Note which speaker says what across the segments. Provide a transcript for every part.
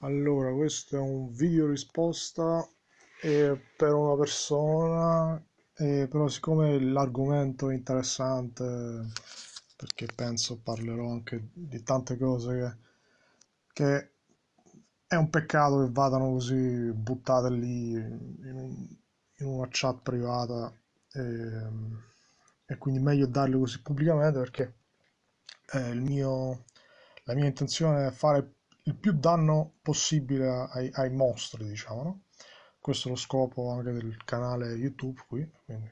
Speaker 1: Allora, questo è un video risposta eh, per una persona, eh, però siccome l'argomento è interessante, perché penso parlerò anche di tante cose che, che è un peccato che vadano così buttate lì in, un, in una chat privata e, ehm, e, quindi meglio darle così pubblicamente perché eh, mio, la mia intenzione è fare il più danno possibile ai, ai mostri, diciamo, no? Questo è lo scopo anche del canale YouTube qui, quindi.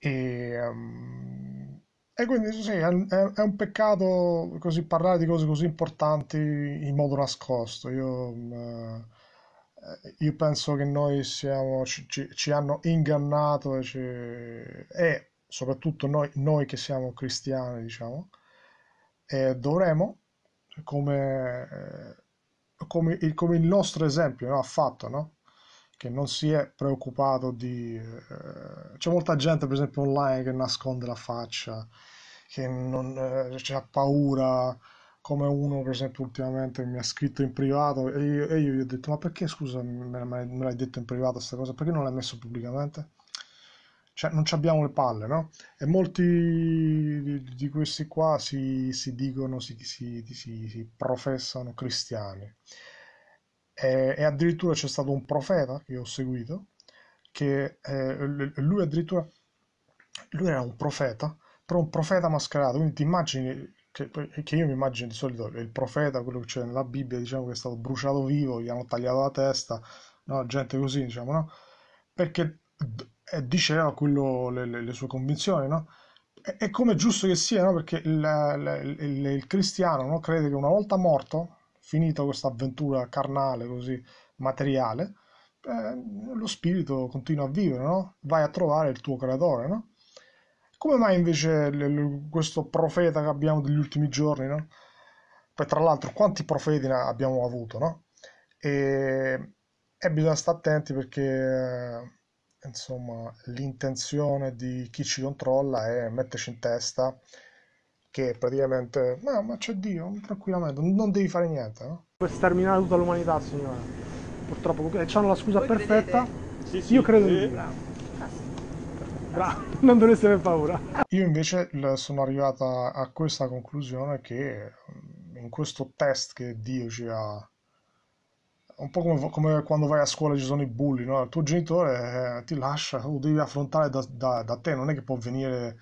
Speaker 1: E, um, e quindi sì, è, è, un peccato così parlare di cose così importanti in modo nascosto. Io, uh, io penso che noi siamo, ci, ci, hanno ingannato e, ci, e soprattutto noi, noi, che siamo cristiani, diciamo, eh, dovremmo come, eh, come, il, come il nostro esempio no? ha fatto, no? che non si è preoccupato di... Eh, c'è molta gente, per esempio, online che nasconde la faccia, che non, eh, ha paura, come uno, per esempio, ultimamente mi ha scritto in privato e io, e io gli ho detto, ma perché, scusa, me, me l'hai detto in privato questa cosa, perché non l'hai messo pubblicamente? cioè non abbiamo le palle, no? E molti di, di questi qua si, si dicono, si, si, si, professano cristiani. E, e addirittura c'è stato un profeta che ho seguito, che eh, lui addirittura, lui era un profeta, però un profeta mascherato, quindi ti immagini che, che, io mi immagino di solito il profeta, quello che c'è nella Bibbia, diciamo che è stato bruciato vivo, gli hanno tagliato la testa, no? gente così, diciamo, no? Perché diceva quello, le, le, sue convinzioni, no? E, e come è giusto che sia, no? Perché il, il, il cristiano no? crede che una volta morto, finita questa avventura carnale, così materiale, eh, lo spirito continua a vivere, no? Vai a trovare il tuo creatore, no? Come mai invece questo profeta che abbiamo degli ultimi giorni, no? Poi tra l'altro quanti profeti abbiamo avuto, no? E, e bisogna stare attenti perché insomma, l'intenzione di chi ci controlla è metterci in testa che praticamente, ma, ma c'è Dio, tranquillamente, non devi fare niente. No? Per sterminare tutta l'umanità, signore. Purtroppo, e eh, hanno la scusa Voi perfetta. Sì, sì, Io credo sì. di Bravo. Bravo. Non dovreste aver paura. Io invece sono arrivata a questa conclusione che mm, in questo test che Dio ci ha un po' come, come, quando vai a scuola ci sono i bulli, no? il tuo genitore eh, ti lascia, lo devi affrontare da, da, da, te, non è che può venire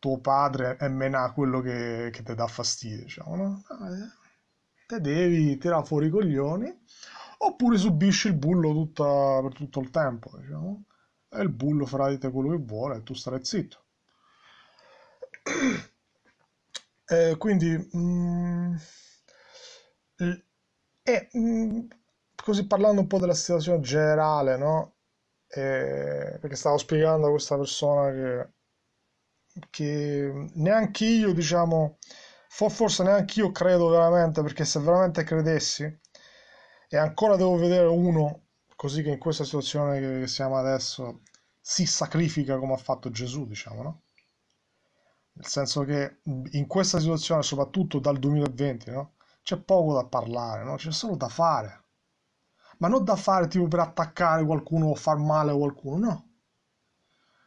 Speaker 1: tuo padre e menà quello che, che ti dà fastidio, diciamo, no? Eh, te devi tirare fuori i coglioni oppure subisci il bullo tutta, per tutto il tempo, diciamo, e il bullo farà di te quello che vuole e tu starai zitto. Eh, quindi mh, e mh, così parlando un po' della situazione generale, no? Eh, perché stavo spiegando a questa persona che, che neanche io, diciamo, forse neanche io credo veramente, perché se veramente credessi, e ancora devo vedere uno così che in questa situazione che siamo adesso si sacrifica come ha fatto Gesù, diciamo, no? Nel senso che in questa situazione, soprattutto dal 2020, no? C'è poco da parlare, no? C'è solo da fare ma non da fare tipo per attaccare qualcuno o far male a qualcuno, no.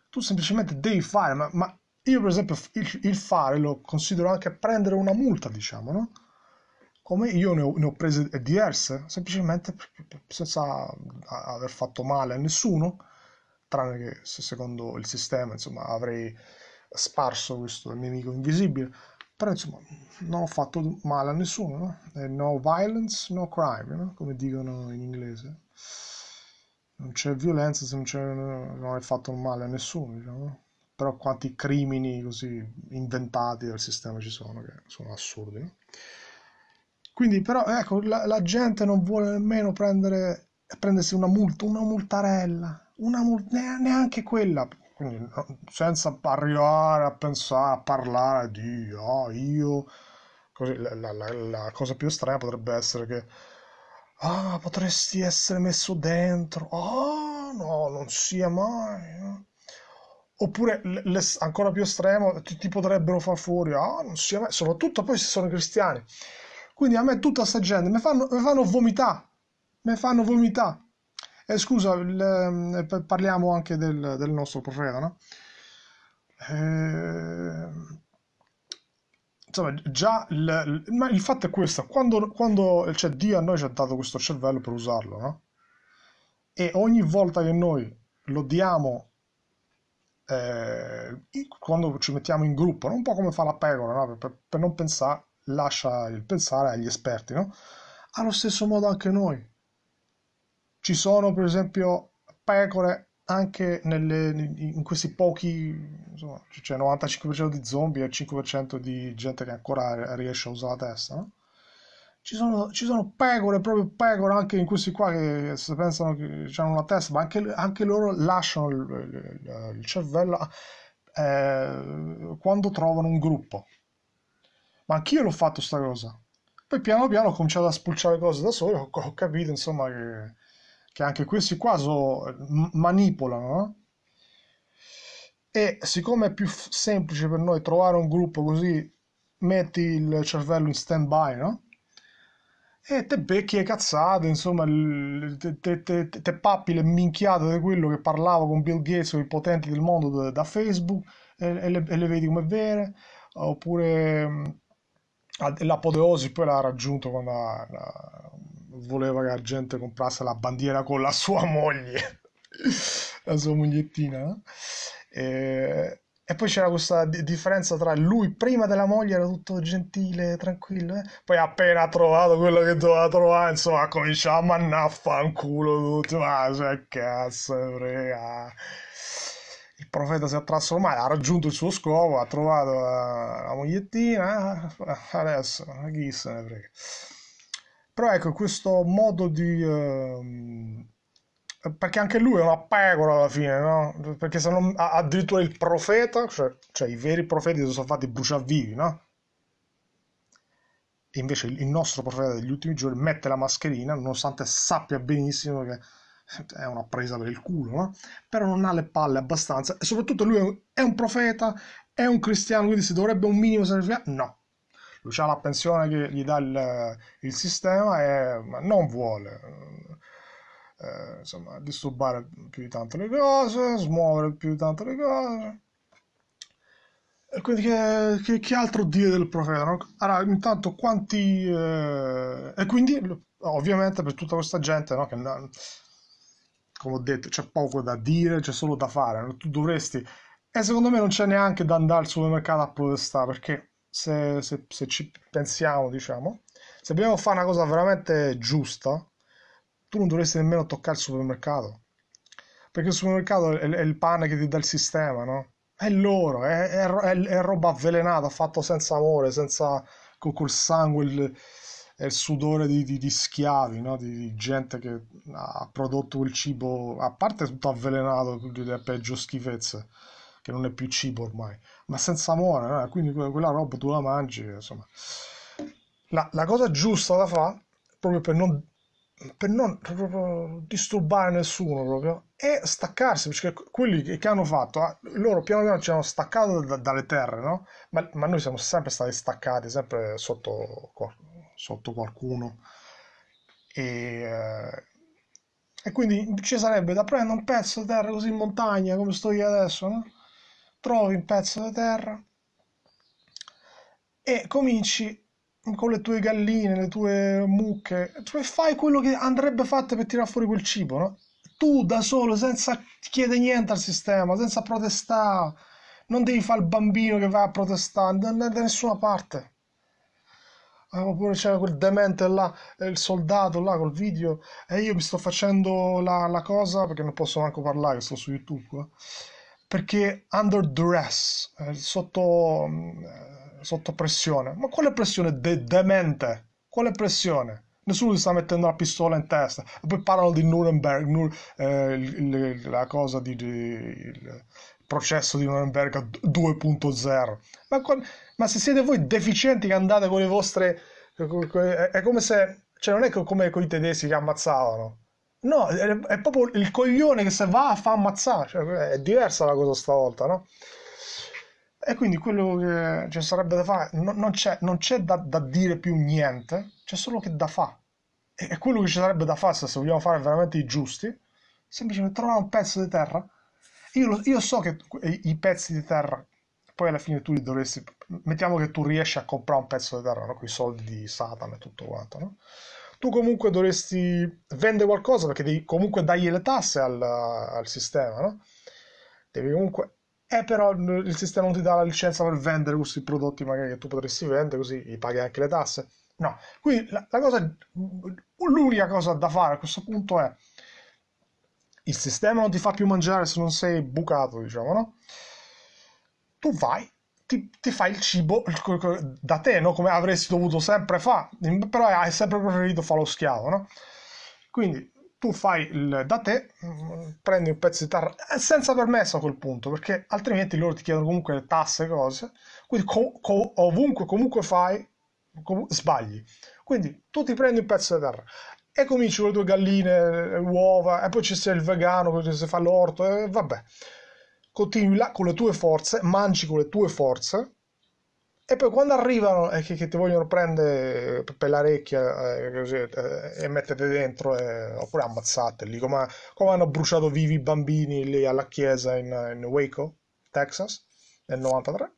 Speaker 1: Tu semplicemente devi fare, ma, ma io per esempio il, il, fare lo considero anche prendere una multa, diciamo, no? Come io ne ho, ne ho prese diverse, semplicemente senza aver fatto male a nessuno, tranne che se secondo il sistema, insomma, avrei sparso questo nemico invisibile però insomma non ho fatto male a nessuno, no? Eh, no violence, no crime, no? come dicono in inglese. Non c'è violenza se non, c'è, non hai fatto male a nessuno, diciamo. No? Però quanti crimini così inventati dal sistema ci sono, che sono assurdi, no? Quindi però, ecco, la, la gente non vuole nemmeno prendere, prendersi una multa, una multarella, una mul- neanche quella quindi senza arrivare a pensare, a parlare di oh, io, così, la, la, la, cosa più estrema potrebbe essere che ah, potresti essere messo dentro, ah, oh, no, non sia mai. Oppure le, le, ancora più estremo, ti, ti potrebbero far fuori, ah, oh, non sia mai, soprattutto poi se sono cristiani. Quindi a me tutta sta gente mi fanno, mi fanno vomitare, mi fanno vomitare eh, scusa, il, ehm, parliamo anche del, del, nostro profeta, no? Eh, insomma, già il, ma il fatto è questo: quando, quando cioè, Dio a noi ci ha dato questo cervello per usarlo, no? E ogni volta che noi lo diamo, eh, quando ci mettiamo in gruppo, un po' come fa la pecora, no? per, per, non pensare, lascia il pensare agli esperti, no? Allo stesso modo anche noi ci sono per esempio pecore anche nelle, in questi pochi, insomma, c'è cioè 95% di zombie e 5% di gente che ancora riesce a usare la testa, no? Ci sono, ci sono pecore, proprio pecore, anche in questi qua che se pensano che hanno una testa, ma anche, anche loro lasciano il, il, il cervello eh, quando trovano un gruppo. Ma anch'io l'ho fatto sta cosa. Poi piano piano ho cominciato a spulciare cose da solo, ho, ho capito insomma che che anche questi qua so, manipolano. No? E siccome è più semplice per noi trovare un gruppo così, metti il cervello in stand by, no? E te becchi le cazzate, insomma, te, te, te, te pappi le minchiate di quello che parlava con Bill Gates o i potenti del mondo da, da Facebook e, e, le, e, le, vedi come vere, oppure mm, l'apodeosi poi l'ha raggiunto quando ha, voleva che la gente comprasse la bandiera con la sua moglie, la sua mogliettina. E, e poi c'era questa di- differenza tra lui prima della moglie era tutto gentile, tranquillo, eh? poi appena ha trovato quello che doveva trovare, insomma, cominciava a mannaffanculo un tutto, ma cioè, cazzo, frega. Il profeta si è trasformato, ha raggiunto il suo scopo, ha trovato la, la mogliettina, eh? adesso chi se ne frega. Però ecco, questo modo di... Eh, perché anche lui è una pecora alla fine, no? Perché se non, addirittura il profeta, cioè, cioè i veri profeti sono fatti bruciare vivi, no? E invece il nostro profeta degli ultimi giorni mette la mascherina, nonostante sappia benissimo che è una presa per il culo, no? Però non ha le palle abbastanza e soprattutto lui è un profeta, è un cristiano, quindi si dovrebbe un minimo sacrificare. No, lui ha la pensione che gli dà il, il sistema e non vuole eh, insomma, disturbare più di tanto le cose, smuovere più di tanto le cose. E quindi che, che, che altro dire del profeta? No? Allora, intanto quanti... Eh, e quindi ovviamente per tutta questa gente no, che come ho detto c'è poco da dire, c'è solo da fare, no? tu dovresti... E secondo me non c'è neanche da andare al supermercato a protestare perché se, se, se ci pensiamo, diciamo, se dobbiamo fare una cosa veramente giusta, tu non dovresti nemmeno toccare il supermercato. Perché il supermercato è, è il pane che ti dà il sistema, no? È loro, è, è, è roba avvelenata, fatto senza amore, senza col, col sangue il, il sudore di, di, di schiavi, no? di, di, gente che ha prodotto quel cibo, a parte tutto avvelenato, quindi è peggio schifezze che non è più cibo ormai, ma senza amore, eh? quindi quella roba tu la mangi, insomma. La, la cosa giusta da fa proprio per non per non disturbare nessuno proprio è staccarsi perché quelli che hanno fatto ah, loro piano piano ci hanno staccato da, dalle terre no? Ma, ma, noi siamo sempre stati staccati sempre sotto, sotto qualcuno e, eh, e, quindi ci sarebbe da prendere un pezzo di terra così in montagna come sto io adesso no? trovi un pezzo di terra e cominci con le tue galline, le tue mucche, cioè fai quello che andrebbe fatto per tirare fuori quel cibo, no? Tu da solo, senza chiedere niente al sistema, senza protestare, non devi fare il bambino che va a protestare, non è da nessuna parte. Ah, oppure c'era quel demente là, eh, il soldato là col video, e io mi sto facendo la, la cosa, perché non posso neanche parlare, sto su YouTube Eh perché under duress, eh, sotto, mm, eh, sotto, pressione. Ma quale pressione? De- demente. Quale pressione? Nessuno gli sta mettendo la pistola in testa. E poi parlano di Nuremberg, Nur- eh, il, il, la cosa di, di il processo di Nuremberg 2.0. Ma, con, ma, se siete voi deficienti che andate con le vostre... Eh, è come se... Cioè non è come con i tedeschi che ammazzavano No, è, è, proprio il coglione che se va fa ammazzare, cioè, è diversa la cosa stavolta, no? E quindi quello che ci cioè, sarebbe da fare, no, non c'è, non c'è da, da, dire più niente, c'è solo che da fare. E, quello che ci sarebbe da fare, se vogliamo fare veramente i giusti, semplicemente trovare un pezzo di terra. Io, io so che i, eh, i pezzi di terra, poi alla fine tu li dovresti, mettiamo che tu riesci a comprare un pezzo di terra, no? Con i soldi di Satana e tutto quanto, no? tu comunque dovresti vendere qualcosa perché devi comunque dargli le tasse al, al sistema, no? Devi comunque... Eh, però il sistema non ti dà la licenza per vendere questi prodotti magari che tu potresti vendere, così gli paghi anche le tasse. No, quindi la, la cosa, l'unica cosa da fare a questo punto è il sistema non ti fa più mangiare se non sei bucato, diciamo, no? Tu vai, ti, ti fai il cibo da te, no? come avresti dovuto sempre fare, però hai sempre preferito fare lo schiavo. No? Quindi tu fai il da te, prendi un pezzo di terra eh, senza permesso a quel punto, perché altrimenti loro ti chiedono comunque le tasse e cose, quindi co- co- ovunque comunque fai com- sbagli. Quindi tu ti prendi un pezzo di terra e cominci con le tue galline, le eh, uova, e poi ci sei il vegano, poi ci si fa l'orto, e eh, vabbè continui là con le tue forze, mangi con le tue forze e poi quando arrivano e eh, che, che, ti vogliono prendere eh, per l'orecchia eh, eh, e metterti dentro eh, oppure ammazzateli come, come, hanno bruciato vivi i bambini lì alla chiesa in, in Waco, Texas nel 93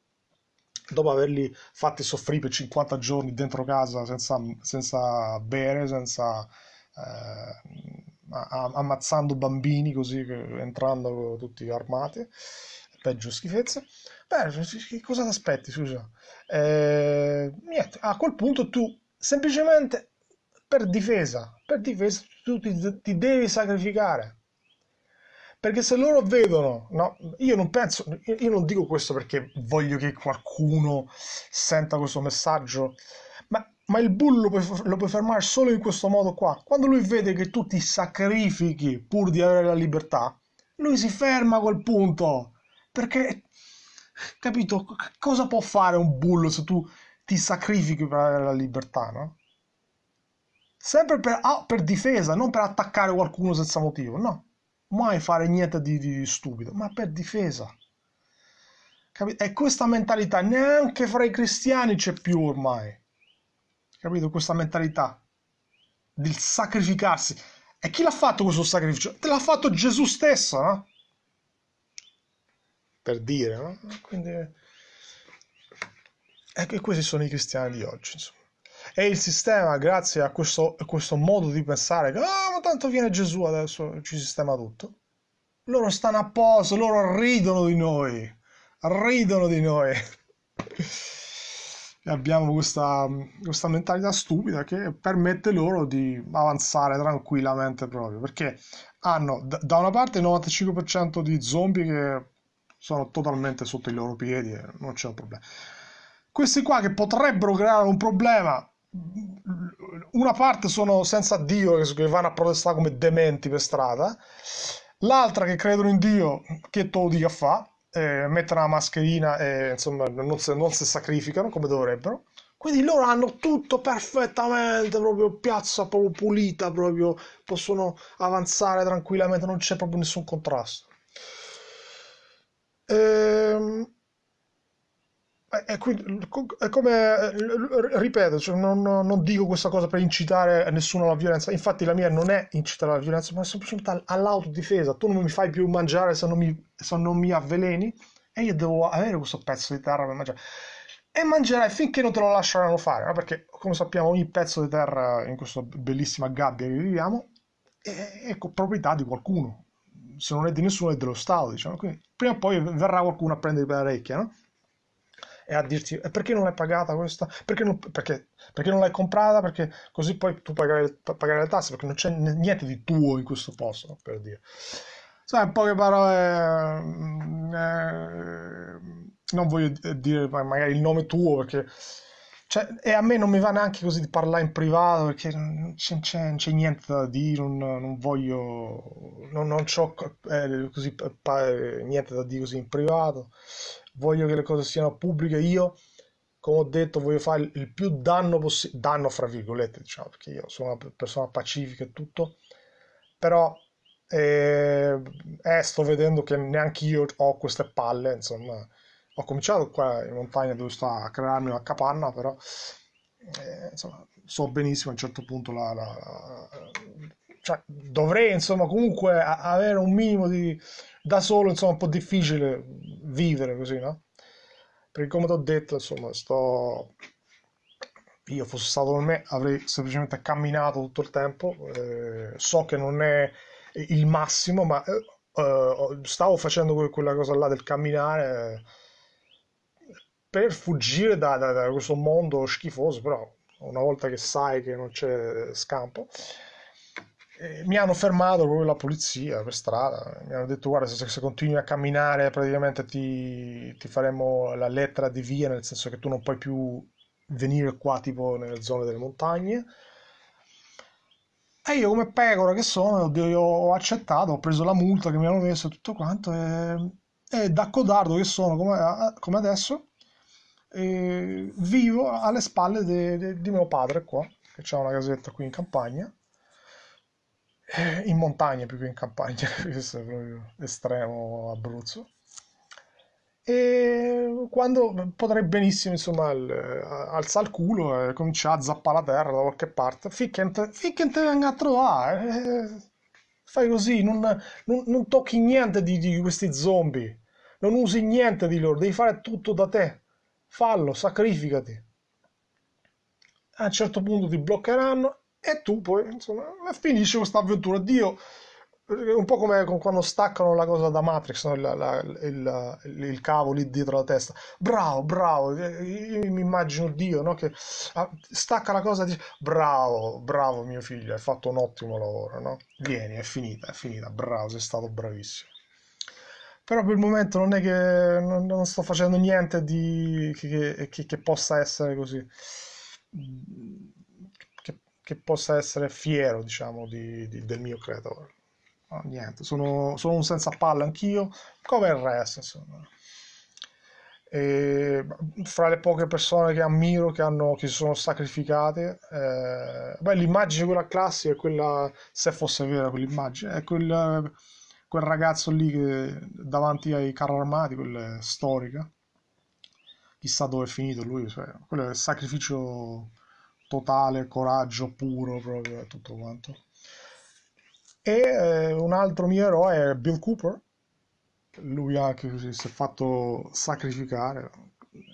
Speaker 1: dopo averli fatti soffrire per 50 giorni dentro casa senza, senza bere, senza, eh, ammazzando bambini così, entrando tutti armati, peggio schifezze. Beh, cosa ti aspetti, scusa? Eh, niente, a quel punto tu semplicemente per difesa, per difesa tu ti, ti devi sacrificare. Perché se loro vedono, no, io non penso, io non dico questo perché voglio che qualcuno senta questo messaggio ma il bull lo puoi, lo puoi, fermare solo in questo modo qua. Quando lui vede che tu ti sacrifichi pur di avere la libertà, lui si ferma a quel punto. Perché, capito, cosa può fare un bullo se tu ti sacrifichi per avere la libertà, no? Sempre per, ah, per difesa, non per attaccare qualcuno senza motivo, no. Mai fare niente di, di stupido, ma per difesa. Capito? E questa mentalità neanche fra i cristiani c'è più ormai capito? Questa mentalità del sacrificarsi. E chi l'ha fatto questo sacrificio? Te l'ha fatto Gesù stesso, no? Per dire, no? Quindi... Ecco, eh, e questi sono i cristiani di oggi, insomma. E il sistema, grazie a questo, a questo modo di pensare, che ah, ma tanto viene Gesù adesso, ci sistema tutto. Loro stanno a posto, loro ridono di noi, ridono di noi. abbiamo questa, questa, mentalità stupida che permette loro di avanzare tranquillamente proprio perché hanno da una parte il 95% di zombie che sono totalmente sotto i loro piedi e non c'è un problema questi qua che potrebbero creare un problema una parte sono senza Dio che vanno a protestare come dementi per strada l'altra che credono in Dio che te lo dica fa eh, mettono la mascherina e insomma non si, non si sacrificano come dovrebbero. Quindi loro hanno tutto perfettamente, proprio piazza proprio pulita, proprio possono avanzare tranquillamente, non c'è proprio nessun contrasto. Ehm, eh, e quindi, come, eh, ripeto, cioè non, non, dico questa cosa per incitare nessuno alla violenza, infatti la mia non è incitare alla violenza, ma è semplicemente all'autodifesa, tu non mi fai più mangiare se non mi, se non mi avveleni e io devo avere questo pezzo di terra per mangiare. E mangerai finché non te lo lasceranno fare, no? perché come sappiamo ogni pezzo di terra in questa bellissima gabbia che viviamo è, è proprietà di qualcuno, se non è di nessuno è dello Stato, diciamo. quindi prima o poi verrà qualcuno a prendere per l'orecchia, no? e a dirti e perché non l'hai pagata questa, perché non, perché, perché non l'hai comprata, perché così poi tu pagare, pagare le tasse, perché non c'è niente di tuo in questo posto, per dire. Insomma, in poche parole, mm, eh, non voglio eh, dire magari il nome tuo perché cioè, e a me non mi va neanche così di parlare in privato perché non c'è, niente da dire, non, non voglio, non, non ho eh, così, eh, eh, niente da dire così in privato, voglio che le cose siano pubbliche. Io, come ho detto, voglio fare il, più danno possibile, danno fra virgolette, diciamo, perché io sono una persona pacifica e tutto, però eh, eh, sto vedendo che neanche io ho queste palle, insomma ho cominciato qua in montagna dove sto a crearmi una capanna, però eh, insomma, so benissimo a un certo punto la, la, la cioè, dovrei insomma comunque avere un minimo di da solo insomma un po' difficile vivere così no perché come ti ho detto insomma sto io fossi stato con me avrei semplicemente camminato tutto il tempo eh, so che non è il massimo ma eh, eh stavo facendo quella cosa là del camminare per fuggire da, da, da questo mondo schifoso, però una volta che sai che non c'è scampo, eh, mi hanno fermato proprio la polizia per strada, mi hanno detto guarda se, se continui a camminare praticamente ti, ti, faremo la lettera di via, nel senso che tu non puoi più venire qua tipo nelle zone delle montagne. E io come pecora che sono ho accettato, ho preso la multa che mi hanno messo e tutto quanto e, e da codardo che sono come, come adesso eh, vivo alle spalle de, de, di mio padre qua, che c'è una casetta qui in campagna, eh, in montagna più che in campagna, questo è proprio estremo Abruzzo. E quando potrei benissimo, insomma, alzare il culo e cominciare a zappare la terra da qualche parte, finché non te venga a trovare. Eh, fai così, non, non, non tocchi niente di, di questi zombie, non usi niente di loro, devi fare tutto da te fallo, sacrificati. A un certo punto ti bloccheranno e tu poi, insomma, finisci questa avventura. Dio, un po' come quando staccano la cosa da Matrix, no? la, la, il, il, cavo lì dietro la testa. Bravo, bravo, io mi immagino Dio no? che ah, stacca la cosa e dice bravo, bravo mio figlio, hai fatto un ottimo lavoro, no? Vieni, è finita, è finita, bravo, sei stato bravissimo però per il momento non è che non, non sto facendo niente di, che, che, che, possa essere così mm, che, che possa essere fiero diciamo di, di, del mio creatore no, niente sono, sono, un senza palla anch'io come il resto insomma e fra le poche persone che ammiro che, hanno, che si sono sacrificate eh, beh l'immagine quella classica quella se fosse vera quell'immagine è quel quel ragazzo lì che, davanti ai carri armati, quella storica. Chissà dove è finito lui, cioè, quello è il sacrificio totale, coraggio puro proprio, tutto quanto. E eh, un altro mio eroe è Bill Cooper, lui anche così si è fatto sacrificare,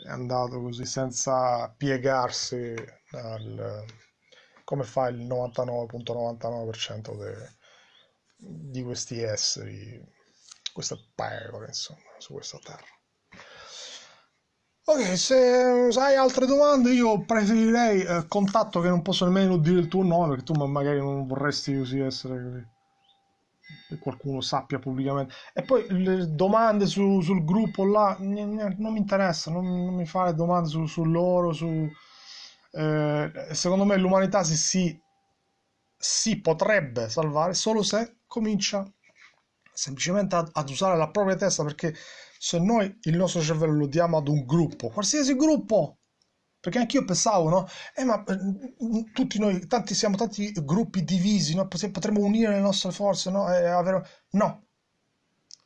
Speaker 1: è andato così senza piegarsi al, come fa il 99.99% dei di questi esseri, questa pecora, insomma, su questa terra. Ok, se hai altre domande io preferirei eh, contatto che non posso nemmeno dire il tuo nome, perché tu magari non vorresti così essere così che qualcuno sappia pubblicamente. E poi le domande su, sul gruppo là non mi interessa, non, non mi fare domande su, su loro. Su, eh, secondo me l'umanità si, si, si potrebbe salvare solo se comincia semplicemente ad, ad usare la propria testa perché se noi il nostro cervello lo diamo ad un gruppo, qualsiasi gruppo, perché anch'io pensavo, no? Eh, ma mm, tutti noi, tanti, siamo tanti gruppi divisi, no? Potremmo unire le nostre forze, no? E eh, Avere... No.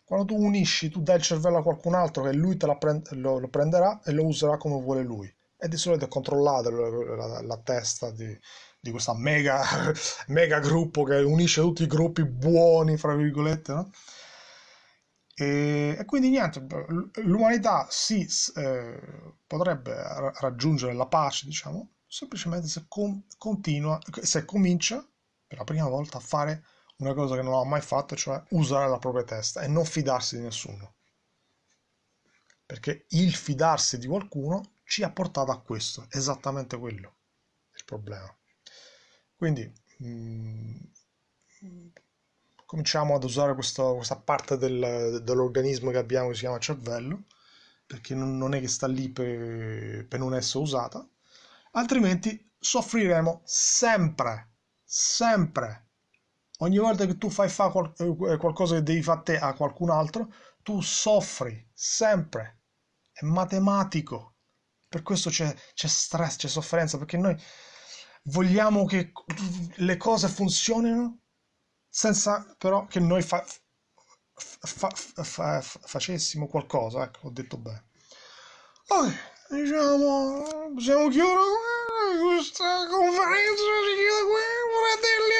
Speaker 1: Quando tu unisci, tu dai il cervello a qualcun altro che lui prend... lo, lo, prenderà e lo userà come vuole lui. E di solito è controllato la, la, la, testa di, di questo mega, mega gruppo che unisce tutti i gruppi buoni, fra virgolette, no? E, e quindi niente, l'umanità si eh, potrebbe raggiungere la pace, diciamo, semplicemente se com- continua, se comincia per la prima volta a fare una cosa che non ha mai fatto, cioè usare la propria testa e non fidarsi di nessuno. Perché il fidarsi di qualcuno ci ha portato a questo, esattamente quello, il problema. Quindi mm, cominciamo ad usare questo, questa parte del, dell'organismo che abbiamo che si chiama cervello, perché non, non è che sta lì per, per non essere usata, altrimenti soffriremo sempre, sempre. Ogni volta che tu fai fa qual- eh, qualcosa che devi fare a qualcun altro, tu soffri sempre. È matematico. Per questo c'è stress, c'è sofferenza, perché noi vogliamo che le cose funzionino senza però che noi fa, fa, fa, facessimo qualcosa, ecco, ho detto bene. Ok, diciamo, possiamo chiudere questa conferenza, si chiude qui, fratelli